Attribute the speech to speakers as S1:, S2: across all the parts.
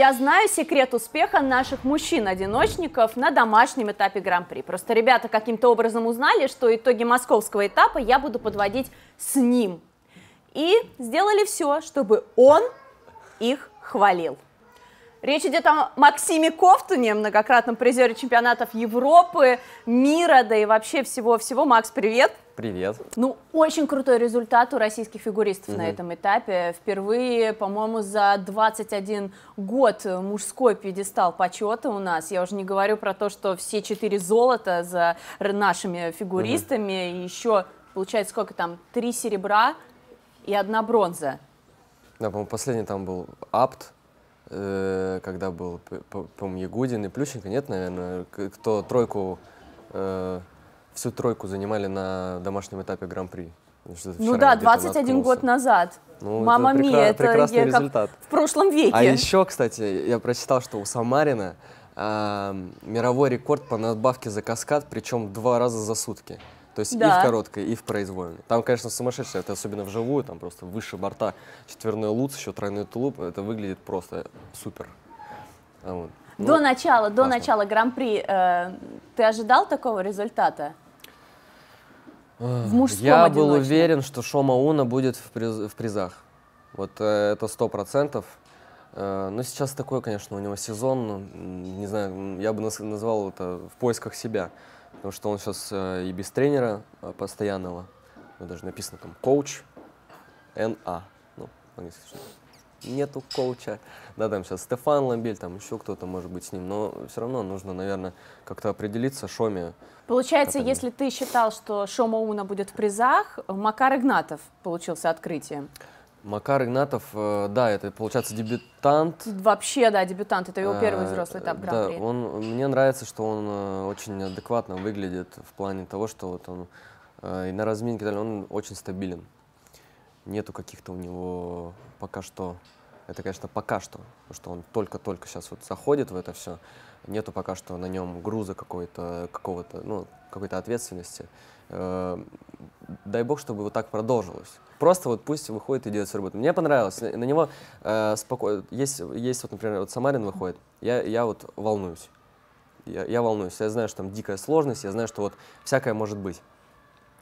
S1: Я знаю секрет успеха наших мужчин-одиночников на домашнем этапе Гран-при. Просто ребята каким-то образом узнали, что итоги московского этапа я буду подводить с ним. И сделали все, чтобы он их хвалил. Речь идет о Максиме Ковтуне, многократном призере чемпионатов Европы, мира, да и вообще всего-всего. Макс, привет! Привет. Ну, очень крутой результат у российских фигуристов угу. на этом этапе. Впервые, по-моему, за 21 год мужской пьедестал почета у нас. Я уже не говорю про то, что все четыре золота за нашими фигуристами. Угу. И еще, получается, сколько там? Три серебра и одна бронза.
S2: Да, по-моему, последний там был апт, э, когда был, по-моему, Ягудин и Плющенко, нет, наверное, кто тройку... Э, всю тройку занимали на домашнем этапе Гран-при. Ну да, 21 год
S1: назад. Ну, Мама это мия, это прекрасный результат. в прошлом веке. А еще,
S2: кстати, я прочитал, что у Самарина э, мировой рекорд по надбавке за каскад, причем два раза за сутки. То есть да. и в короткой, и в произвольной. Там, конечно, сумасшедшее, это особенно вживую, там просто выше борта четверной луц, еще тройной тулуп, это выглядит просто супер. А вот. До ну,
S1: начала, классно. до начала Гран-при э, ты ожидал такого результата?
S2: В мужском Я одиночном. был уверен, что Шома Уна будет в, приз, в призах. Вот э, это сто процентов. Э, но ну, сейчас такое, конечно, у него сезон, ну, не знаю, я бы назвал это в поисках себя. Потому что он сейчас э, и без тренера э, постоянного, ну, даже написано там коуч НА, ну, английский нету коуча, да, там сейчас Стефан Ламбель, там еще кто-то может быть с ним, но все равно нужно, наверное, как-то определиться, Шоме.
S1: Получается, это... если ты считал, что Шома Уна будет в призах, Макар Игнатов получился открытием.
S2: Макар Игнатов, э, да, это, получается, дебютант.
S1: Вообще, да, дебютант. Это его первый э, взрослый этап гран-при. Да,
S2: он, мне нравится, что он э, очень адекватно выглядит в плане того, что вот он и на разминке, он очень стабилен нету каких-то у него пока что, это, конечно, пока что, потому что он только-только сейчас вот заходит в это все, нету пока что на нем груза какой-то, какого-то, ну, какой-то ответственности. Э, дай бог, чтобы вот так продолжилось. Просто вот пусть выходит и делает свою работу. Мне понравилось. Э, на него э, спокойно. Есть, есть вот, например, вот Самарин выходит. Я, я вот волнуюсь. Я, я волнуюсь. Я знаю, что там дикая сложность. Я знаю, что вот всякое может быть.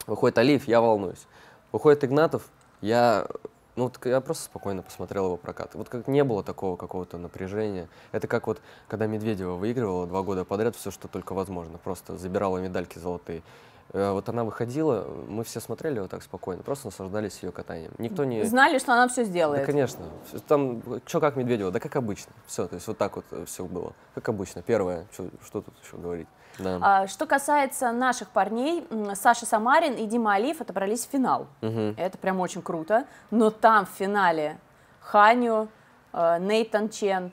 S2: Выходит Алиев, я волнуюсь. Выходит Игнатов, я, ну, вот я просто спокойно посмотрел его прокат. Вот как не было такого какого-то напряжения. Это как вот, когда Медведева выигрывала два года подряд все, что только возможно. Просто забирала медальки золотые. Э, вот она выходила, мы все смотрели вот так спокойно, просто наслаждались ее катанием. Никто не... Знали,
S1: что она все сделает. Да, конечно.
S2: Там, что как Медведева, да как обычно. Все, то есть вот так вот э, все было. Как обычно. Первое, что, что тут еще говорить. Да.
S1: А, что касается наших парней, Саша Самарин и Дима Алиев отобрались в финал. Угу. Это прям очень круто. Но там в финале Ханю, э, Нейтан Чен,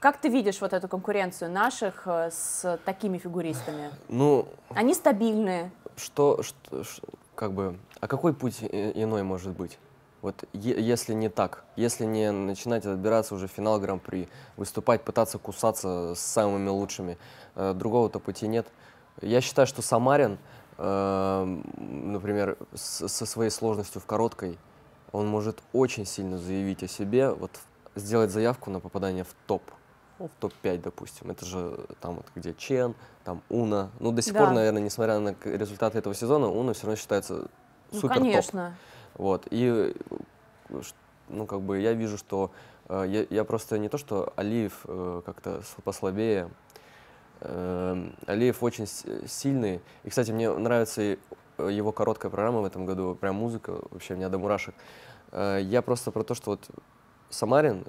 S1: как ты видишь вот эту конкуренцию наших с такими фигуристами? Ну, они стабильные
S2: что, что, что, как бы, а какой путь иной может быть? Вот если не так, если не начинать отбираться уже в финал Гран-при, выступать, пытаться кусаться с самыми лучшими, э, другого-то пути нет. Я считаю, что Самарин, э, например, с, со своей сложностью в короткой, он может очень сильно заявить о себе, вот сделать заявку на попадание в топ ну, в топ-5, допустим. Это же там вот где Чен, там Уна. Ну, до сих да. пор, наверное, несмотря на результаты этого сезона, Уна все равно считается ну, супер топ. конечно. Вот. И, э, ну, как бы я вижу, что э, я, я просто не то, что Алиев э, как-то послабее, э, Алиев очень сильный. И, кстати, мне нравится э, его короткая программа в этом году, прям музыка, вообще меня до мурашек. Я просто про то, что вот Самарин,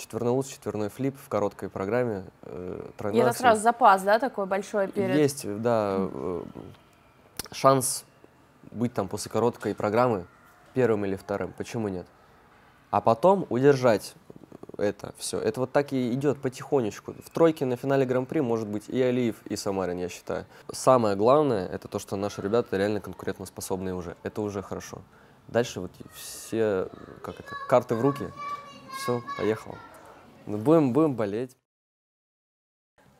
S2: Четверной уз, четверной флип в короткой программе. Э, тройной Это сразу
S1: запас, да, такой большой перед? Есть,
S2: да. Э, шанс быть там после короткой программы первым или вторым, почему нет? А потом удержать это все. Это вот так и идет потихонечку. В тройке на финале Гран-при может быть и Алиев, и Самарин, я считаю. Самое главное, это то, что наши ребята реально конкурентоспособные уже. Это уже хорошо. Дальше вот все, как это, карты в руки. Все, поехал. Ну, будем, будем болеть.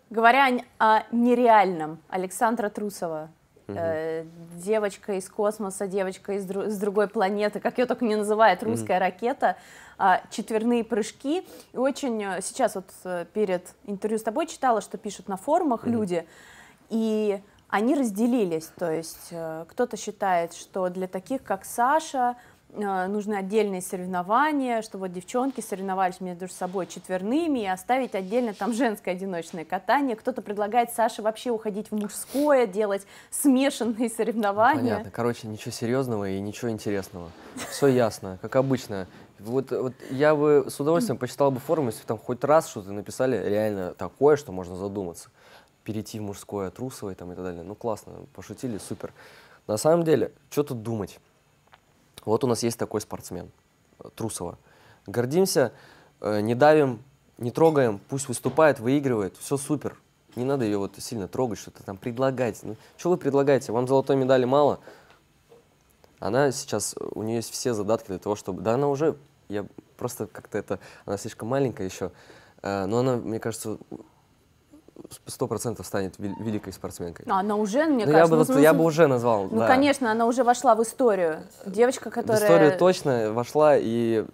S1: Говоря о нереальном, Александра Трусова, угу. э, девочка из космоса, девочка из дру с другой планеты, как ее только не называют, русская угу. ракета, э, четверные прыжки. И очень э, сейчас вот э, перед интервью с тобой читала, что пишут на форумах угу. люди, и они разделились. То есть э, кто-то считает, что для таких, как Саша, Э, нужны отдельные соревнования, что вот девчонки соревновались между собой четверными, и оставить отдельно там женское одиночное катание. Кто-то предлагает Саше вообще уходить в мужское, делать смешанные ну, соревнования. понятно.
S2: Короче, ничего серьезного и ничего интересного. Все ясно, как обычно. Вот, вот я бы с удовольствием почитал бы форум, если бы там хоть раз что-то написали реально такое, что можно задуматься. Перейти в мужское, трусовое там и так далее. Ну классно, пошутили, супер. На самом деле, что тут думать? Вот у нас есть такой спортсмен, э, Трусова. Гордимся, э, не давим, не трогаем, пусть выступает, выигрывает, все супер. Не надо ее вот сильно трогать, что-то там предлагать. Ну, что вы предлагаете? Вам золотой медали мало? Она сейчас, э, у нее есть все задатки для того, чтобы... Да она уже, я просто как-то это... Она слишком маленькая еще, но она, мне кажется, сто процентов станет великой спортсменкой. А она уже, мне Но ну, кажется. Я бы, ну, я бы уже назвал. Ну, да.
S1: конечно, она уже вошла в историю. Девочка, которая... В историю
S2: точно вошла, и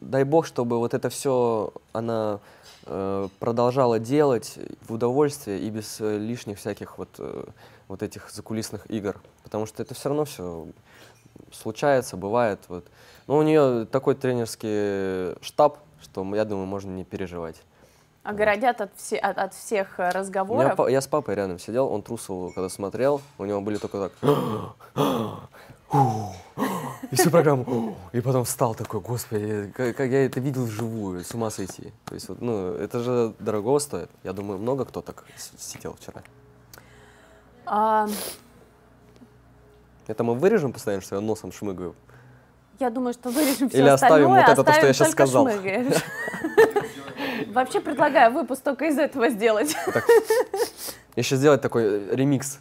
S2: дай бог, чтобы вот это все она э, продолжала делать в удовольствие и без э, лишних всяких вот, э, вот этих закулисных игр. Потому что это все равно все случается, бывает. Вот. Но ну, у нее такой тренерский штаб, что, я думаю, можно не переживать.
S1: Огородят от, все, от, от всех э, разговоров. Меня,
S2: я с папой рядом сидел, он трусовал, когда смотрел, у него были только так... И всю программу. И потом встал такой, господи, как, как я это видел вживую, с ума сойти. То есть, вот, ну, это же дорого стоит. Я думаю, много кто так сидел вчера. А, это мы вырежем постоянно, что я носом шмыгаю
S1: я думаю, что вырежем все Или оставим остальное, вот это, то, что я сейчас сказал. Вообще предлагаю выпуск только из этого сделать.
S2: еще сделать такой э, ремикс.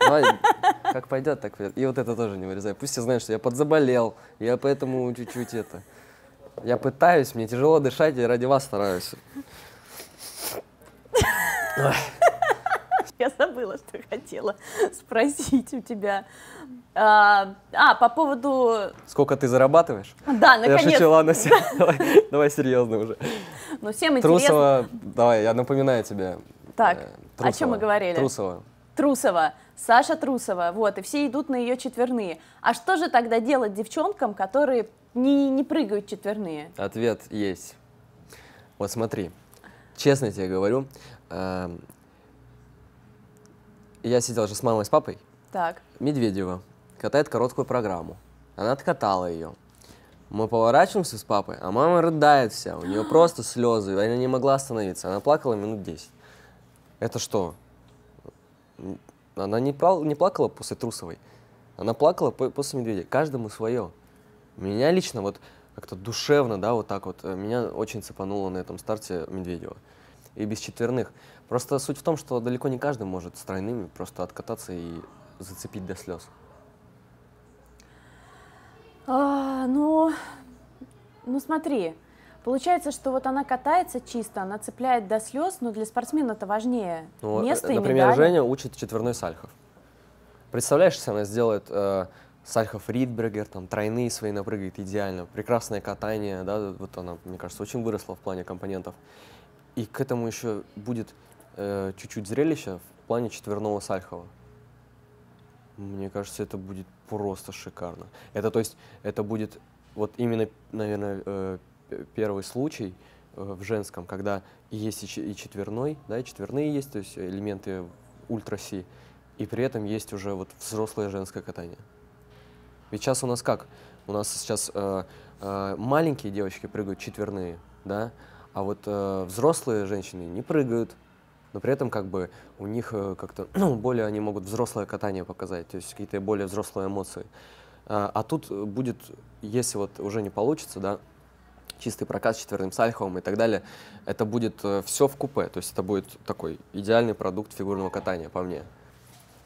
S2: как пойдет, так пойдет. И вот это тоже не вырезай. Пусть все знают, что я подзаболел, я поэтому чуть-чуть это... Я пытаюсь, мне тяжело дышать, и ради вас стараюсь.
S1: Я забыла, что хотела спросить у тебя. А, а по поводу...
S2: Сколько ты зарабатываешь?
S1: Да, наконец. Я шучу, ладно, все,
S2: давай, давай серьезно уже.
S1: Ну, всем Трусова, интересно. Трусова,
S2: давай, я напоминаю тебе.
S1: Так, Трусова, э, о чем мы говорили? Трусова. Трусова, Саша Трусова, вот, и все идут на ее четверные. А что же тогда делать девчонкам, которые не, не прыгают четверные?
S2: Ответ есть. Вот смотри, честно тебе говорю, э, я сидел же с мамой, с папой. Так. Медведева катает короткую программу. Она откатала ее. Мы поворачиваемся с папой, а мама рыдает вся. У нее просто слезы. Она не могла остановиться. Она плакала минут 10. Это что? Она не, пал, не плакала после Трусовой. Она плакала после Медведя. Каждому свое. Меня лично вот как-то душевно, да, вот так вот, э, меня очень цепануло на этом старте Медведева. И без четверных. Просто суть в том, что далеко не каждый может с тройными просто откататься и зацепить до слез.
S1: А, ну, ну смотри, Получается, что вот она катается чисто, она цепляет до слез, но для спортсмена это важнее ну, место Например, медали. Женя
S2: учит четверной сальхов. Представляешь, если она сделает э, сальхов Ридбергер, там тройные свои напрыгает идеально, прекрасное катание, да, вот она, мне кажется, очень выросла в плане компонентов. И к этому еще будет Э, чуть-чуть зрелища в плане четверного Сальхова. Мне кажется, это будет просто шикарно. Это, то есть, это будет вот именно, наверное, э, первый случай э, в женском, когда есть и, четверной, да, и четверные есть, то есть элементы ультраси и при этом есть уже вот взрослое женское катание. Ведь сейчас у нас как? У нас сейчас э, э, маленькие девочки прыгают четверные, да, а вот э, взрослые женщины не прыгают, но при этом как бы у них э, как-то ну, более они могут взрослое катание показать, то есть какие-то более взрослые эмоции. А, а тут э, будет, если вот уже не получится, да, чистый прокат с четверным сальховым и так далее, это будет э, все в купе, то есть это будет такой идеальный продукт фигурного катания, по мне.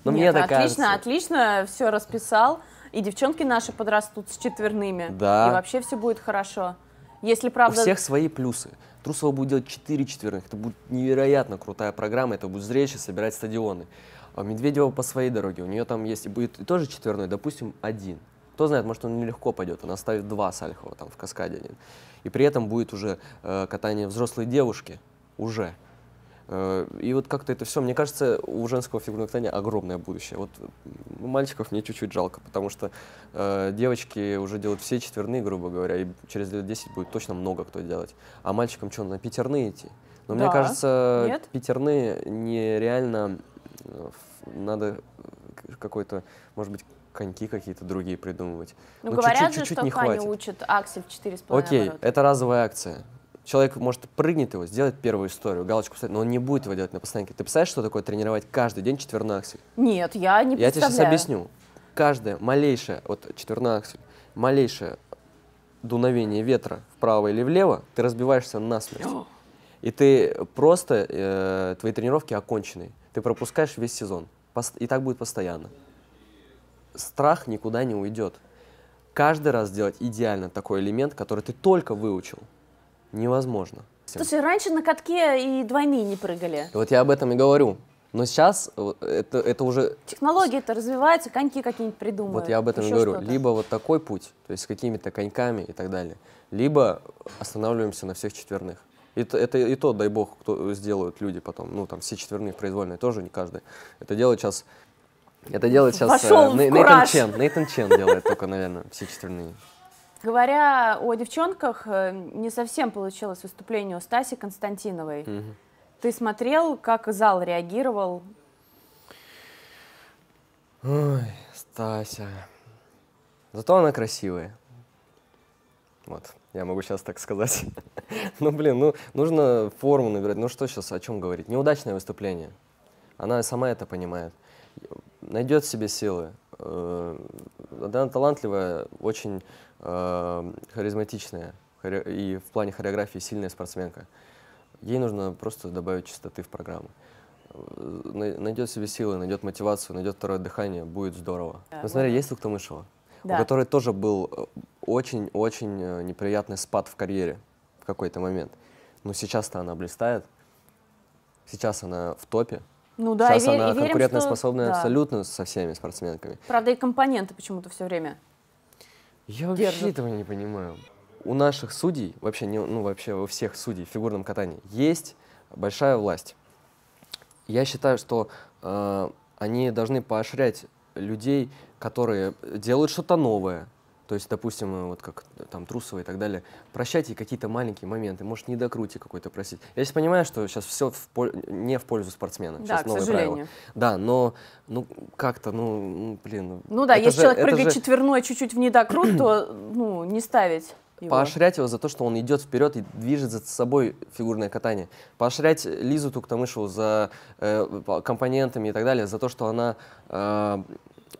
S2: Но ну, Нет, мне так отлично,
S1: кажется. отлично все расписал, и девчонки наши подрастут с четверными, да. и вообще все будет хорошо. Если правда... У всех
S2: свои плюсы. Трусова будет делать 4 четверных. Это будет невероятно крутая программа, это будет зрелище собирать стадионы. А Медведева по своей дороге. У нее там есть и будет и тоже четверной, допустим, один. Кто знает, может, он нелегко пойдет. Она ставит два Сальхова там в каскаде один. И при этом будет уже э, катание взрослой девушки. Уже. Э, и вот как-то это все, мне кажется, у женского фигурного катания огромное будущее. Вот мальчиков мне чуть-чуть жалко, потому что э, девочки уже делают все четверные, грубо говоря, и через лет 10 будет точно много кто делать. А мальчикам что, на пятерные идти? Но да. мне кажется, Нет? пятерные нереально... Э, надо э, какой-то, может быть, коньки какие-то другие придумывать. Ну, Но ну, говорят чуть -чуть, же, чуть -чуть что не Ханя хватит.
S1: учит акции в 4,5 Окей, оборота.
S2: это разовая акция человек может прыгнуть его, сделать первую историю, галочку поставить, но он не будет его делать на постоянке. Ты представляешь, что такое тренировать каждый день четверной
S1: Нет, я не я представляю. Я тебе сейчас объясню.
S2: Каждое малейшее, вот четверной малейшее дуновение ветра вправо или влево, ты разбиваешься насмерть. И ты просто, э, твои тренировки окончены. Ты пропускаешь весь сезон. И так будет постоянно. Страх никуда не уйдет. Каждый раз делать идеально такой элемент, который ты только выучил невозможно. Слушай,
S1: раньше на катке и двойные не прыгали.
S2: Вот я об этом и говорю. Но сейчас э, это, это уже...
S1: технологии это развиваются, коньки какие-нибудь придумывают. Вот я об этом и говорю. Либо
S2: вот такой путь, то есть с какими-то коньками и так далее, либо останавливаемся на всех четверных. Это, это и то, дай бог, кто сделают люди потом. Ну, там все четверные произвольные тоже, не каждый. Это делает сейчас... Это делает сейчас... Вошел э, Нейтан Чен. Нейтан Чен делает только, наверное, все четверные.
S1: Говоря о девчонках, э, не совсем получилось выступление у Стаси Константиновой. Угу. Ты смотрел, как зал реагировал?
S2: Ой, Стася. Зато она красивая. Вот, я могу сейчас так сказать. ну, блин, ну, нужно форму набирать. Ну, что сейчас, о чем говорить? Неудачное выступление. Она сама это понимает. Найдет себе силы. Э, она талантливая, очень Эм, харизматичная и в плане хореографии сильная спортсменка. Ей нужно просто добавить чистоты в программу. Э, найдет себе силы, найдет мотивацию, найдет второе дыхание, будет здорово. Да, Но ну, смотри, вот. есть Луктамышева, да. у которой тоже был очень-очень э, э, неприятный спад в карьере в какой-то момент. Но сейчас-то она блистает, сейчас она в топе, ну да, Сейчас и она верим, конкурентоспособная что... абсолютно да. со всеми спортсменками.
S1: Правда, и компоненты почему-то все время
S2: я вообще держат. этого не понимаю. У наших судей, вообще, не, ну вообще у всех судей в фигурном катании есть большая власть. Я считаю, что э, они должны поощрять людей, которые делают что-то новое, то есть, допустим, э, вот как э, там Трусова и так далее, прощайте какие-то маленькие моменты, может, не докрути какой-то просить. Я здесь понимаю, что сейчас все в пол... не в пользу спортсмена, да, сейчас новые сожалению. правила. Да, но ну как-то, ну, блин. Ну, ну да, если же, человек прыгает же...
S1: четверной чуть-чуть в недокрут, то ну, не ставить
S2: его. поощрять его за то, что он идет вперед и движет за собой фигурное катание. Поощрять Лизу Туктамышеву за э, компонентами и так далее, за то, что она э,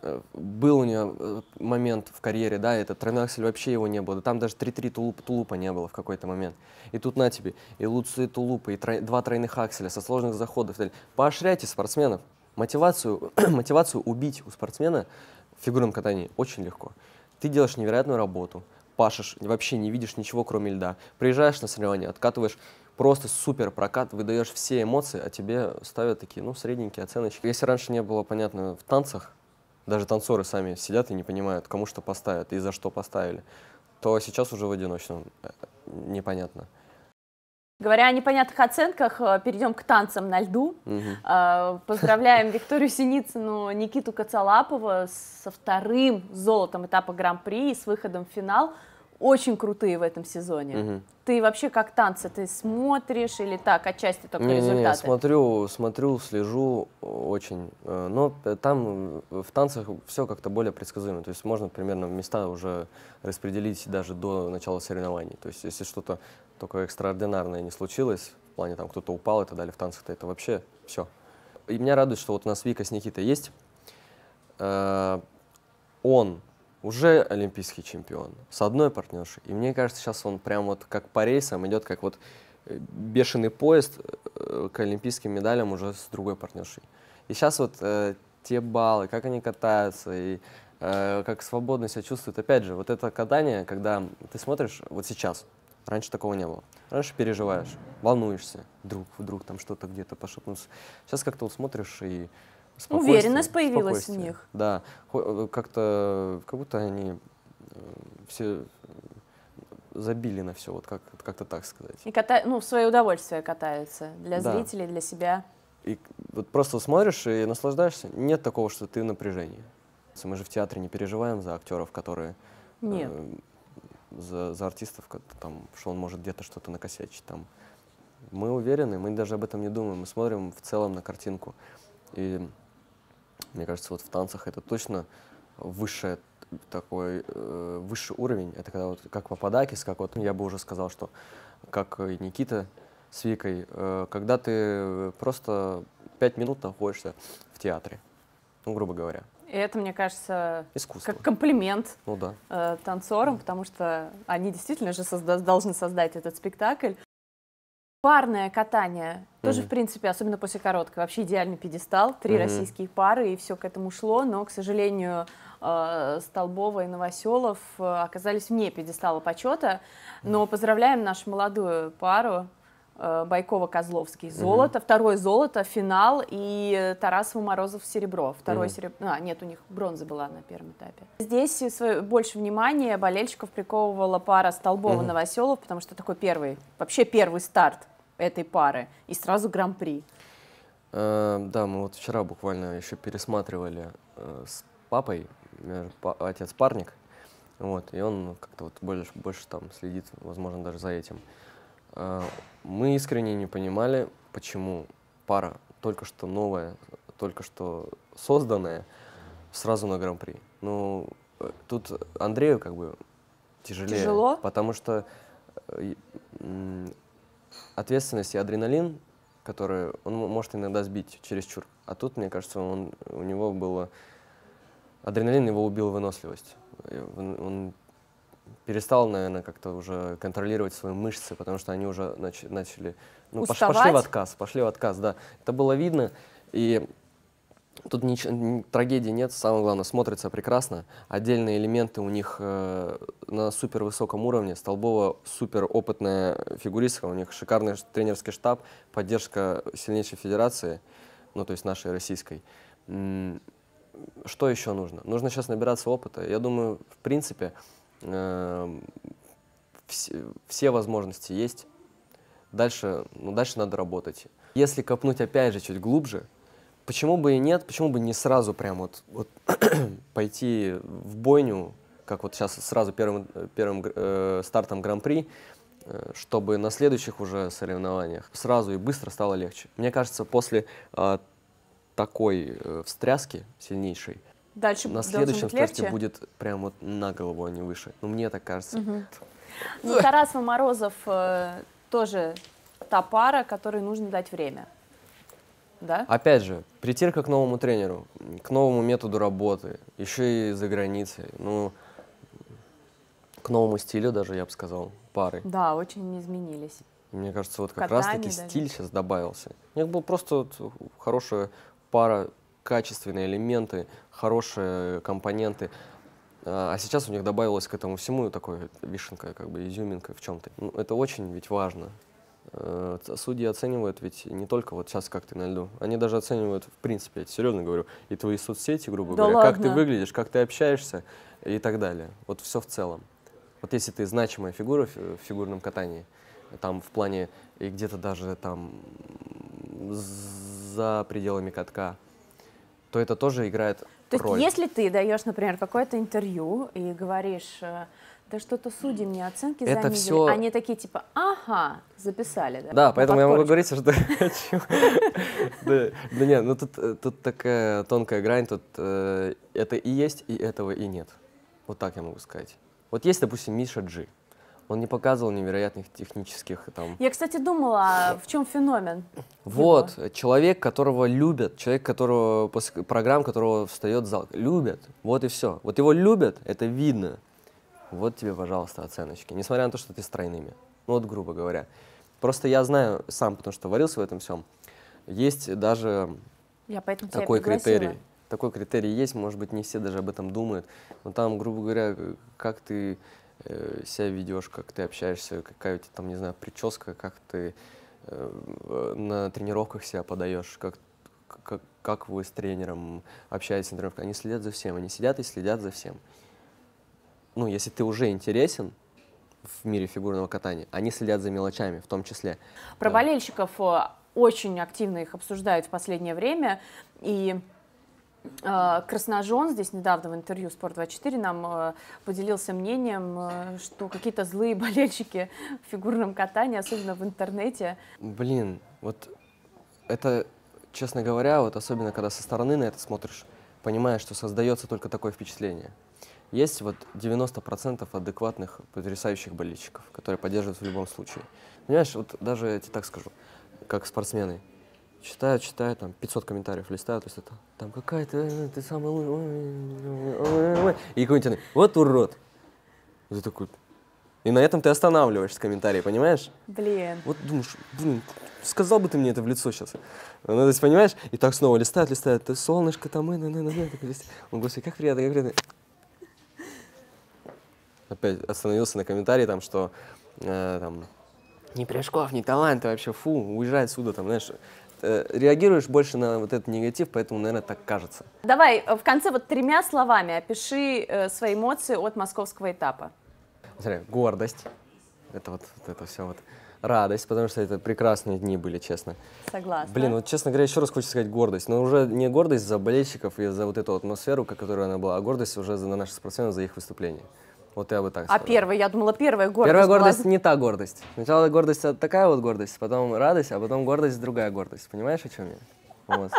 S2: Э, был у нее э, момент в карьере, да, этот тройной аксель вообще его не было. Там даже 3-3 тулуп, тулупа не было в какой-то момент. И тут на тебе, и лучшие тулупы, и трой, два тройных акселя со сложных заходов. Поощряйте спортсменов. Мотивацию, мотивацию убить у спортсмена в фигурном катании очень легко. Ты делаешь невероятную работу, пашешь, вообще не видишь ничего, кроме льда. Приезжаешь на соревнования, откатываешь просто супер прокат, выдаешь все эмоции, а тебе ставят такие, ну, средненькие оценочки. Если раньше не было понятно в танцах, даже танцоры сами сидят и не понимают, кому что поставят и за что поставили, то сейчас уже в одиночном э, непонятно.
S1: Говоря о непонятных оценках, э, перейдем к танцам на льду.
S2: Угу.
S1: Поздравляем Викторию Синицыну, Никиту Коцалапова со вторым золотом этапа Гран-при и с выходом в финал очень крутые в этом сезоне. Угу. Ты вообще как танцы, ты смотришь или так, отчасти только не, результаты? Не, не,
S2: смотрю, смотрю, слежу очень. Э, но э, там э, в танцах все как-то более предсказуемо. То есть можно примерно места уже распределить даже до начала соревнований. То есть если что-то только экстраординарное не случилось, в плане там кто-то упал и так далее, в танцах-то это вообще все. И меня радует, что вот у нас Вика с Никитой есть. Он уже олимпийский чемпион с одной партнершей. И мне кажется, сейчас он прям вот как по рейсам идет, как вот э, бешеный поезд э, к олимпийским медалям уже с другой партнершей. И сейчас вот э, те баллы, как они катаются, и э, как свободно себя чувствуют. Опять же, вот это катание, когда ты смотришь вот сейчас, раньше такого не было. Раньше переживаешь, волнуешься, вдруг, вдруг там что-то где-то пошепнулся. Сейчас как-то вот смотришь и Уверенность появилась в них. Да, э, как-то, э, как будто они э, все забили на все, вот как, как-то так сказать.
S1: И ката... ну, в свое удовольствие катаются для да. зрителей, для себя.
S2: И вот просто смотришь и наслаждаешься. Нет такого, что ты в напряжении. Мы же в театре не переживаем за актеров, которые... Нет. Э, за, за артистов, там, что он может где-то что-то накосячить. Там. Мы уверены, мы даже об этом не думаем. Мы смотрим в целом на картинку. И мне кажется, вот в танцах это точно высшее такой э, высший уровень. Это когда вот как Пападакис, как вот я бы уже сказал, что как Никита с Викой, э, когда ты просто пять минут находишься в театре, ну, грубо говоря.
S1: И это, мне кажется, Искусство. как комплимент ну, да. э, танцорам, да. потому что они действительно же созда- должны создать этот спектакль. Парное катание тоже, mm-hmm. в принципе, особенно после короткой, вообще идеальный пьедестал, три mm-hmm. российские пары, и все к этому шло, но, к сожалению, э, Столбова и Новоселов э, оказались вне пьедестала почета, но поздравляем нашу молодую пару, э, Байкова-Козловский золото, угу. второе золото, финал и Тарасова-Морозов серебро, второе угу. серебро, а нет, у них бронза была на первом этапе. Здесь свое, больше внимания болельщиков приковывала пара Столбова-Новоселов, угу. потому что такой первый, вообще первый старт этой пары и сразу гран-при.
S2: Э, да, мы вот вчера буквально еще пересматривали э, с папой, э, отец парник, вот, и он как-то вот больше, больше там следит, возможно, даже за этим. Э, мы искренне не понимали, почему пара только что новая, только что созданная, сразу на гран-при. Ну, э, тут Андрею как бы тяжелее. Тяжело? Потому что э, ответственность и адреналин, который он может иногда сбить чересчур. А тут, мне кажется, он, у него было... Адреналин его убил выносливость. Он, перестал, наверное, как-то уже контролировать свои мышцы, потому что они уже начали... начали ну, Уставать? пошли в отказ, пошли в отказ, да. Это было видно. И Тут ничего, трагедии нет, самое главное, смотрится прекрасно. Отдельные элементы у них э, на супер высоком уровне. Столбова супер опытная фигуристка, у них шикарный тренерский штаб, поддержка сильнейшей федерации, ну то есть нашей российской. Что еще нужно? Нужно сейчас набираться опыта. Я думаю, в принципе, э, эм, все, все возможности есть. Дальше, ну, дальше надо работать. Если копнуть опять же чуть глубже, Почему бы и нет, почему бы не сразу прям вот, вот пойти в бойню, как вот сейчас сразу первым, первым э, стартом Гран-при, э, чтобы на следующих уже соревнованиях сразу и быстро стало легче. Мне кажется, после э, такой э, встряски сильнейшей, Дальше на следующем старте будет прям вот на голову, а не выше. Ну, мне так кажется. Угу.
S1: Ну, Тарасов Морозов э, тоже та пара, которой нужно дать время
S2: да? Опять же, притирка к новому тренеру, к новому методу работы, еще и за границей, ну, к новому стилю даже, я бы сказал, пары.
S1: Да, очень изменились.
S2: Мне кажется, вот как раз-таки стиль сейчас добавился. У них был просто вот хорошая пара, качественные элементы, хорошие компоненты. А, а сейчас у них добавилось к этому всему такой вишенка, как бы изюминка в чем-то. Ну, это очень ведь важно. Э, судьи оценивают ведь не только вот сейчас, как ты на льду. Они даже оценивают, в принципе, я серьезно говорю, и твои соцсети, грубо да говоря, ладно? как ты выглядишь, как ты общаешься и так далее. Вот все в целом. Вот если ты значимая фигура в фигурном катании, там в плане и где-то даже там за пределами катка, то это тоже играет То роль. есть
S1: если ты даешь, например, какое-то интервью и говоришь э, это что-то судьи мне оценки это занизили. Все... Они такие типа, ага, записали. Да, да поэтому я могу говорить, что хочу.
S2: Да нет, ну э, тут такая тонкая грань, тут э, это и есть, и этого и нет. Вот так я могу сказать. Вот есть, допустим, Миша Джи. Он не показывал невероятных технических э, там.
S1: Я, кстати, думала, а в чем феномен.
S2: Вот его. Типа. человек, которого любят, человек, которого после программ, которого встает в зал, любят. Вот и все. Вот его любят, это видно вот тебе, пожалуйста, оценочки. Несмотря на то, что ты с тройными. Ну вот, грубо говоря. Просто я знаю сам, потому что варился в этом всем, есть даже я поэтому такой критерий. Такой критерий есть, может быть, не все даже об этом думают. Но там, грубо говоря, как ты э, себя ведешь, как ты общаешься, какая у тебя там, не знаю, прическа, как ты э, на тренировках себя подаешь, как, как, как вы с тренером общаетесь на тренировках. Они следят за всем, они сидят и следят за всем ну, если ты уже интересен, в мире фигурного катания. Они следят за мелочами в том числе.
S1: Про да. болельщиков э, очень активно их обсуждают в последнее время. И э, Красножон здесь недавно в интервью «Спорт-24» нам э, поделился мнением, э, что какие-то злые болельщики в фигурном катании, особенно в интернете.
S2: Блин, вот это, честно говоря, вот особенно когда со стороны на это смотришь, понимаешь, что создается только такое впечатление – есть вот 90% адекватных, потрясающих болельщиков, которые поддерживают в любом случае. Понимаешь, вот даже, я тебе так скажу, как спортсмены, читают, читают, там 500 комментариев листают, то есть это там какая то э, ты самый лучший, и какой-нибудь, вот урод. И ты такой, и на этом ты останавливаешься комментарии, понимаешь? Блин. Вот думаешь, блин, сказал бы ты мне это в лицо сейчас. Ну, то есть, понимаешь? И так снова листают, листают. Ты солнышко там, и, на, на, на, на. Он говорит, как приятно, как приятно опять остановился на комментарии, там, что э, там, ни прыжков, не таланта вообще, фу, уезжай отсюда, там, знаешь, э, реагируешь больше на вот этот негатив, поэтому, наверное, так кажется.
S1: Давай э, в конце вот тремя словами опиши э, свои эмоции от московского этапа.
S2: Смотри, гордость, это вот, вот это все вот, радость, потому что это прекрасные дни были, честно. Согласна. Блин, вот, честно говоря, еще раз хочу сказать гордость, но уже не гордость за болельщиков и за вот эту атмосферу, которая она была, а гордость уже за наших спортсменов, за их выступление. Вот я бы так а сказал. А
S1: первая, я думала, первая гордость Первая гордость была...
S2: не та гордость. Сначала гордость такая вот гордость, потом радость, а потом гордость другая гордость. Понимаешь, о чем я? Вот.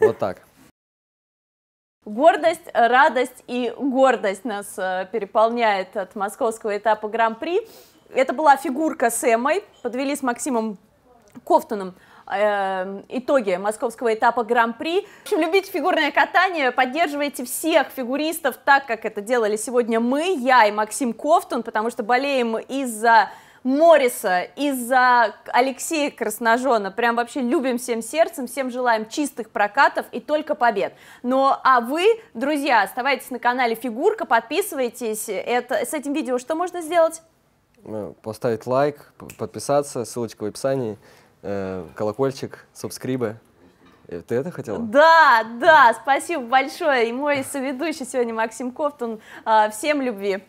S2: Вот так.
S1: Гордость, радость и гордость нас э, переполняет от московского этапа Гран-при. Это была фигурка с Эмой, подвели с Максимом Кофтоном. Эм, итоги московского этапа Гран-при. В общем, любите фигурное катание, поддерживайте всех фигуристов так, как это делали сегодня мы, я и Максим Кофтун, потому что болеем из-за Мориса, из-за Алексея Красножона. Прям вообще любим всем сердцем, всем желаем чистых прокатов и только побед. Ну а вы, друзья, оставайтесь на канале Фигурка, подписывайтесь. Это, с этим видео что можно сделать?
S2: Ну, поставить лайк, подписаться, ссылочка в описании. Э, колокольчик, субскрибы. Э, ты это хотела?
S1: Да, да, спасибо большое. И мой соведущий сегодня Максим Кофт, а, всем любви.